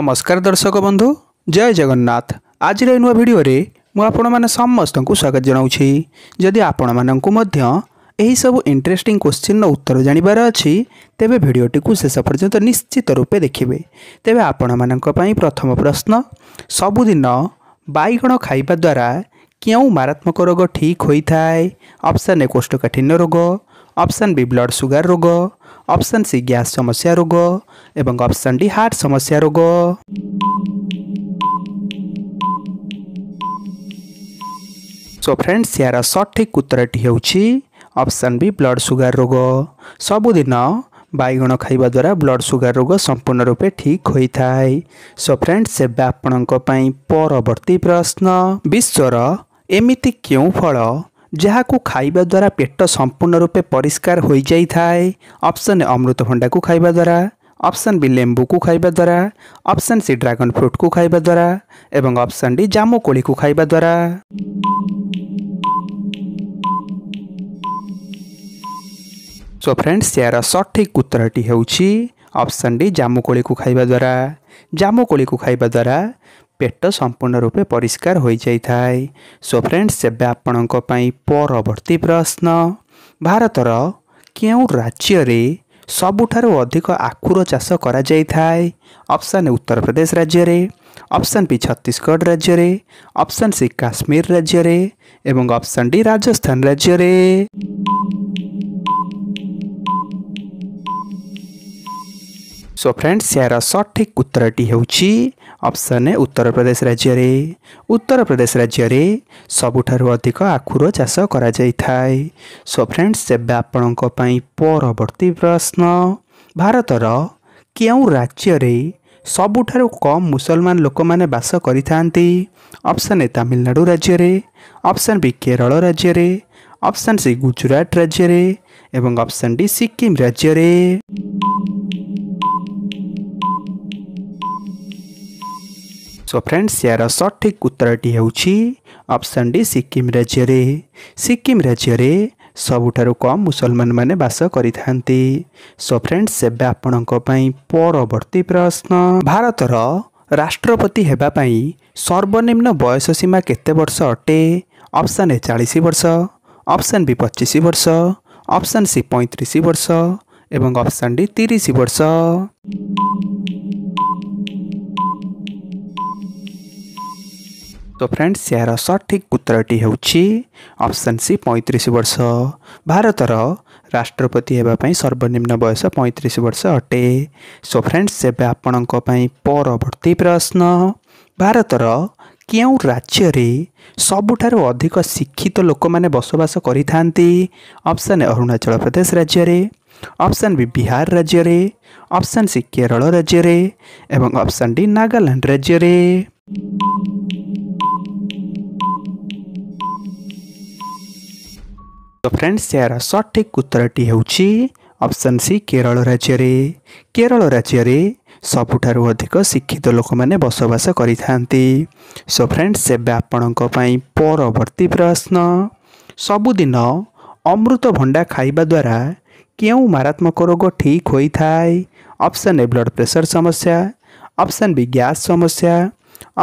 नमस्कार दर्शक बन्धु जय जगन्नाथ आज निडियो म आपणा समस्ती जिम्मि आपूल सबै इन्ट्रेस्टिङ क्वश्चिन र उत्तर जाँवार अझ तेह्र भिडियो शेष पर्यन्त निश्चित रूप देखि तेबेर आपण मैले प्रथम प्रश्न सबुदिन बैगण द्वारा केही मारात्मक रोग ठीक ठिक हुँदै ए एोष्ठकाठिन्य रोग अप्सन बी ब्लड सुगार रोग অপশন সি গ্যাস সমস্যা রোগ এবং অপশন ডি হার্ট সমস্যা রোগ সো फ्रेंड्स ইয়া সঠিক উত্তরটি হউচি অপশন বি ব্লাড সুগার রোগ সবদিন বাইগুণ খাইবা দ্বারা ব্লাড সুগার রোগ সম্পূর্ণ রূপে ঠিক হইതായി সো फ्रेंड्स সেবা আপনক পই পরবর্তী প্রশ্ন বিশ্বর এমিতি কিউ ফল ଯାହାକୁ ଖାଇବା ଦ୍ୱାରା ପେଟ ସମ୍ପୂର୍ଣ୍ଣ ରୂପେ ପରିଷ୍କାର ହୋଇଯାଇଥାଏ ଅପସନ୍ ଅମୃତଭଣ୍ଡାକୁ ଖାଇବା ଦ୍ୱାରା ଅପସନ୍ ବି ଲେମ୍ବୁକୁ ଖାଇବା ଦ୍ୱାରା ଅପସନ୍ ସି ଡ୍ରାଗନ୍ ଫ୍ରୁଟ୍କୁ ଖାଇବା ଦ୍ୱାରା ଏବଂ ଅପସନ୍ ଡି ଜାମୁକୋଳିକୁ ଖାଇବା ଦ୍ୱାରା ସୋ ଫ୍ରେଣ୍ଡସ୍ ଏହାର ସଠିକ୍ ଉତ୍ତରଟି ହେଉଛି ଅପସନ୍ ଡି ଜାମୁକୋଳିକୁ ଖାଇବା ଦ୍ୱାରା ଜାମୁକୋଳିକୁ ଖାଇବା ଦ୍ୱାରା ପେଟ ସମ୍ପୂର୍ଣ୍ଣ ରୂପେ ପରିଷ୍କାର ହୋଇଯାଇଥାଏ ସୋ ଫ୍ରେଣ୍ଡସ୍ ଏବେ ଆପଣଙ୍କ ପାଇଁ ପରବର୍ତ୍ତୀ ପ୍ରଶ୍ନ ଭାରତର କେଉଁ ରାଜ୍ୟରେ ସବୁଠାରୁ ଅଧିକ ଆଖୁର ଚାଷ କରାଯାଇଥାଏ ଅପସନ୍ ଏ ଉତ୍ତରପ୍ରଦେଶ ରାଜ୍ୟରେ ଅପସନ୍ ବି ଛତିଶଗଡ଼ ରାଜ୍ୟରେ ଅପସନ୍ ସି କାଶ୍ମୀର ରାଜ୍ୟରେ ଏବଂ ଅପସନ୍ ଡି ରାଜସ୍ଥାନ ରାଜ୍ୟରେ ସୋ ଫ୍ରେଣ୍ଡସ୍ ଏହାର ସଠିକ୍ ଉତ୍ତରଟି ହେଉଛି অপশন এ উত্তর প্রদেশ রাজ্য রে উত্তর প্রদেশ রাজ্য রে সবুঠার অধিক আকুরু চাচা করা যায় তাই সো ফ্রেন্ডস সেবা আপনক পই পরবর্তী প্রশ্ন ভারতৰ কিউ ৰাজ্য রে সবুঠার কম মুছলমান লোক মানে বাস কৰি থান্তি অপশন এ তামিলনাডু ৰাজ্য রে অপশন বি केरळ ৰাজ্য রে অপশন সি গুজৰাট ৰাজ্য রে এবং অপশন ডি সিকিম ৰাজ্য রে सो फ्रेंड्स या सठिक उत्तर टी अप्सन डी सिक्किम राज्यले सिक्किम राज्यले सबुठु कम मुसलमान मुसलमा बास सो फ्रेंड्स गरिन्डस एपन परवर्ती प्रश्न भारत र राष्ट्रपति हेप सर्वनिम्न वयसीमा केते वर्ष अटे अप्सन ए चालिस वर्ष अप्सन बी पच्चिस वर्ष अप्सन सी पैँतिस वर्ष एवं ए डी डितिस वर्ष তো ଫ୍ରେଣ୍ଡସ୍ ଏହାର ସଠିକ୍ ଉତ୍ତରଟି ହେଉଛି ଅପସନ୍ ସି ପଇଁତିରିଶ ବର୍ଷ ଭାରତର ରାଷ୍ଟ୍ରପତି ହେବା ପାଇଁ ସର୍ବନିମ୍ନ ବୟସ ପଇଁତିରିଶ ବର୍ଷ ଅଟେ ସୋ ଫ୍ରେଣ୍ଡସ୍ ଏବେ ଆପଣଙ୍କ ପାଇଁ ପରବର୍ତ୍ତୀ ପ୍ରଶ୍ନ ଭାରତର କେଉଁ ରାଜ୍ୟରେ ସବୁଠାରୁ ଅଧିକ ଶିକ୍ଷିତ ଲୋକମାନେ ବସବାସ କରିଥାନ୍ତି ଅପସନ୍ ଅରୁଣାଚଳ ପ୍ରଦେଶ ରାଜ୍ୟରେ ଅପସନ୍ ବି ବିହାର ରାଜ୍ୟରେ ଅପସନ୍ ସି କେରଳ ରାଜ୍ୟରେ ଏବଂ ଅପସନ୍ ଡି ନାଗାଲାଣ୍ଡ ରାଜ୍ୟରେ तो फ्रेंड्स यार सठिक उत्तर टी ऑप्शन सी केरल राज्य रे सबुठु अधिक शिक्षित लोक मैले बसवास गरि फ्रेन्डस एपन परवर्ती प्रश्न अमृत भंडा खाइबा द्वारा केही मारात्मक रोग ठीक होई थाय ऑप्शन ए ब्लड प्रेसर समस्या ऑप्शन बी गैस समस्या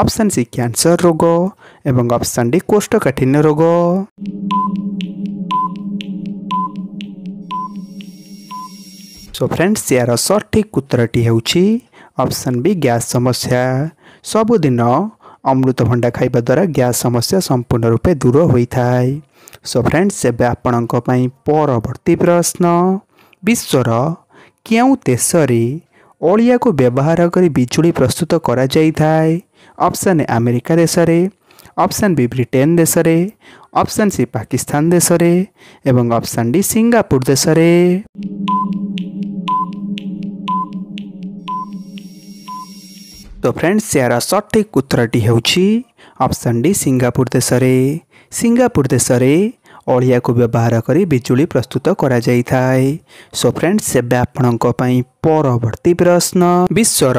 ऑप्शन सी क्यानसर रोग एवं अप्सन डी कोष्ठकाठिन्य रोग सो फ्रेंड्स यार सठिक उत्तर टी बी अप्सन वि ग्यास समस्या सबुदिन खाइबा द्वारा ग्यास समस्या सम्पूर्ण रूपे दूर है सो फ्रेंड्स एवं आपण परवर्ती प्रश्न विश्वर को व्यवहार कर विजुली प्रस्तुत गराइ ए आमेरिक देशले अप्सन बी ब्रिटेन में अप्सन सी पाकिस्तान देशले एउटा अप्सन सिंगापुर देश में তো ଫ୍ରେଣ୍ଡସ୍ ଏହାର ସଠିକ୍ ଉତ୍ତରଟି ହେଉଛି ଅପସନ୍ ଡି ସିଙ୍ଗାପୁର ଦେଶରେ ସିଙ୍ଗାପୁର ଦେଶରେ ଅଳିଆକୁ ବ୍ୟବହାର କରି ବିଜୁଳି ପ୍ରସ୍ତୁତ କରାଯାଇଥାଏ ସୋ ଫ୍ରେଣ୍ଡସ୍ ଏବେ ଆପଣଙ୍କ ପାଇଁ ପରବର୍ତ୍ତୀ ପ୍ରଶ୍ନ ବିଶ୍ୱର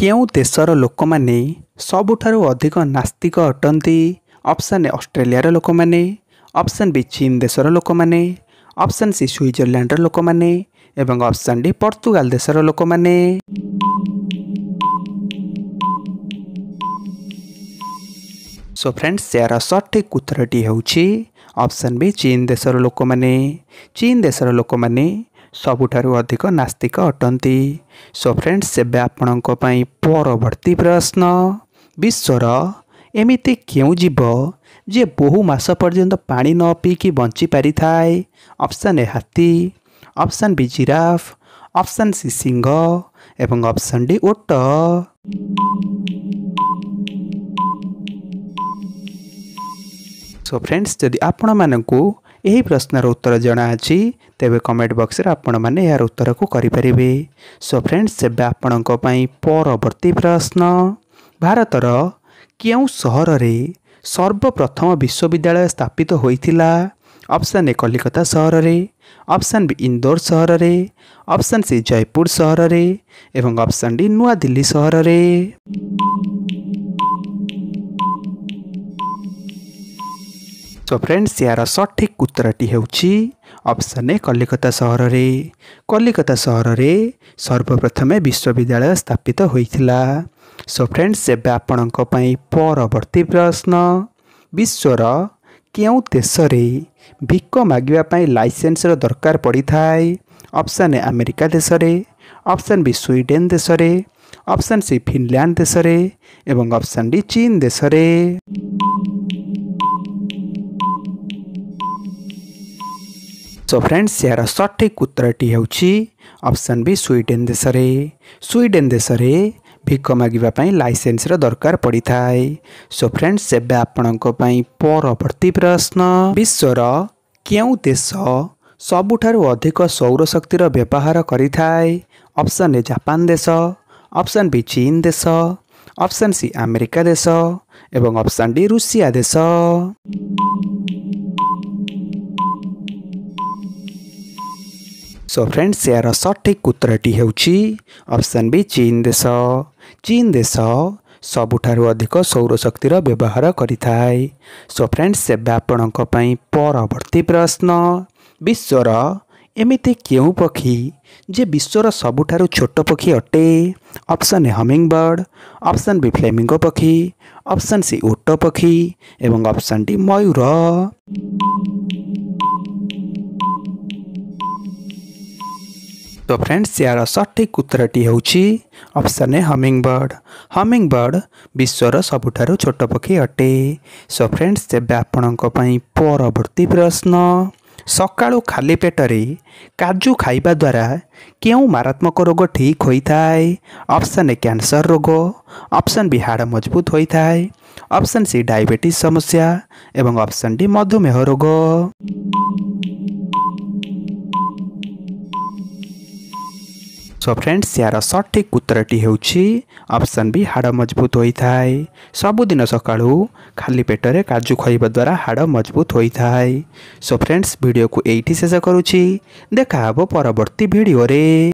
କେଉଁ ଦେଶର ଲୋକମାନେ ସବୁଠାରୁ ଅଧିକ ନାସ୍ତିକ ଅଟନ୍ତି ଅପସନ୍ ଏ ଅଷ୍ଟ୍ରେଲିଆର ଲୋକମାନେ ଅପସନ୍ ବି ଚୀନ୍ ଦେଶର ଲୋକମାନେ ଅପସନ୍ ସି ସୁଇଜରଲ୍ୟାଣ୍ଡର ଲୋକମାନେ ଏବଂ ଅପସନ୍ ଡି ପର୍ତ୍ତୁଗାଲ ଦେଶର ଲୋକମାନେ सो फ्रेंड्स यहाँ सठिक उत्तर टी अप्सन बी चीन देशर लोक लोके चीन देशर लोक लोके सबुठु अधिक नास्तिक अटंती सो फ्रेन्डस एपनको पनि परवर्ती प्रश्न विश्वर एमिति के जीव जि बहुमास पर्यन्त बंची पारि पारिथाए अप्सन ए हाथी option B giraffe option C सिंह एवं अप्सन डी ओट सो फ्रेन्डस् जि आपण प्रश्न र उत्तर जना तपाईँ कमेन्ट उत्तर को करि गरिपारे सो फ्रेंड्स से बे को पई परवर्ती प्रश्न भारत केउ शहर रे सर्वप्रथम विश्वविद्यालय स्थापित होईतिला अप्सन ए कोलकाता कलिकता सहरे अप्सन इंदौर शहर रे अप्सन सी जयपुर शहर रे सहर अप्सन दिल्ली शहर रे सो फ्रेंड्स या सठिक उत्तर टी अप्सन ए कलिकता सहरे कलिकता सहर सर्वप्रथम विश्वविद्यालय स्थापित हुन्छ सो फ्रेन्डस एपनको पनि परवर्ती प्रश्न विश्वर केसरी भिक मगिपी लसेन्स र दरकार परिथाए अप्सन ए देश अमेरिक अप्सन बी वि देश देशले अप्सन सी सि देश देशले एवं अप्सन डी चीन देश देशले सो फ्रेंड्स यहाँ सठिक उत्तर टी अप्सन बी स्वीडेन देशले स्वीडेन देशले भिक मगेको लसेन्स र दरकार सो फ्रेंड्स पडियन्डस् ए आपर्ती प्रश्न विश्व र के देश सबुठार अधिक सौर शक्तिर व्यवहार ऑप्शन ए जापान देश ऑप्शन बी चीन देश ऑप्शन सी अमेरिका देश एवं ऑप्शन डी रूसिया देश ସୋ ଫ୍ରେଣ୍ଡସ୍ ଏହାର ସଠିକ୍ ଉତ୍ତରଟି ହେଉଛି ଅପସନ୍ ବି ଚୀନ୍ ଦେଶ ଚୀନ୍ ଦେଶ ସବୁଠାରୁ ଅଧିକ ସୌରଶକ୍ତିର ବ୍ୟବହାର କରିଥାଏ ସୋ ଫ୍ରେଣ୍ଡସ୍ ଏବେ ଆପଣଙ୍କ ପାଇଁ ପରବର୍ତ୍ତୀ ପ୍ରଶ୍ନ ବିଶ୍ୱର ଏମିତି କେଉଁ ପକ୍ଷୀ ଯେ ବିଶ୍ୱର ସବୁଠାରୁ ଛୋଟ ପକ୍ଷୀ ଅଟେ option A hummingbird option B flamingo ପକ୍ଷୀ ଅପସନ୍ ସି ଓଟ ପକ୍ଷୀ ଏବଂ ଅପସନ୍ ଡି ମୟୂର सो फ्रेंड्स यार सठिक उत्तर टी छ option A hummingbird hummingbird विश्वर सबुठु छोटो पक्षी अटे सो फ्रेंड्स फ्रेन्ड्स परवर्ती प्रश्न सकालु खालि पेटले काजु द्वारा केही मारात्मक रोग ठिक हुँदै अप्सन ए कैंसर रोग अप्सन बी हाड मजबुत हुए अप्सन सी डाइबेटिज समस्या एवं अप्सन डी मधुमेह रोग সো ফ্রেন্ডস ইয়ার সঠিক উত্তরটি হচ্ছে অপশন বি হাড় মজবুত হয়ে থাকে সবুদিন সকালু খালি পেটরে কাজু খাইবা দ্বারা হাড় মজবুত হয়ে থাকে সো ফ্রেন্ডস ভিডিওকে এইটি শেষ করুছি দেখা হব পরবর্তী ভিডিওরে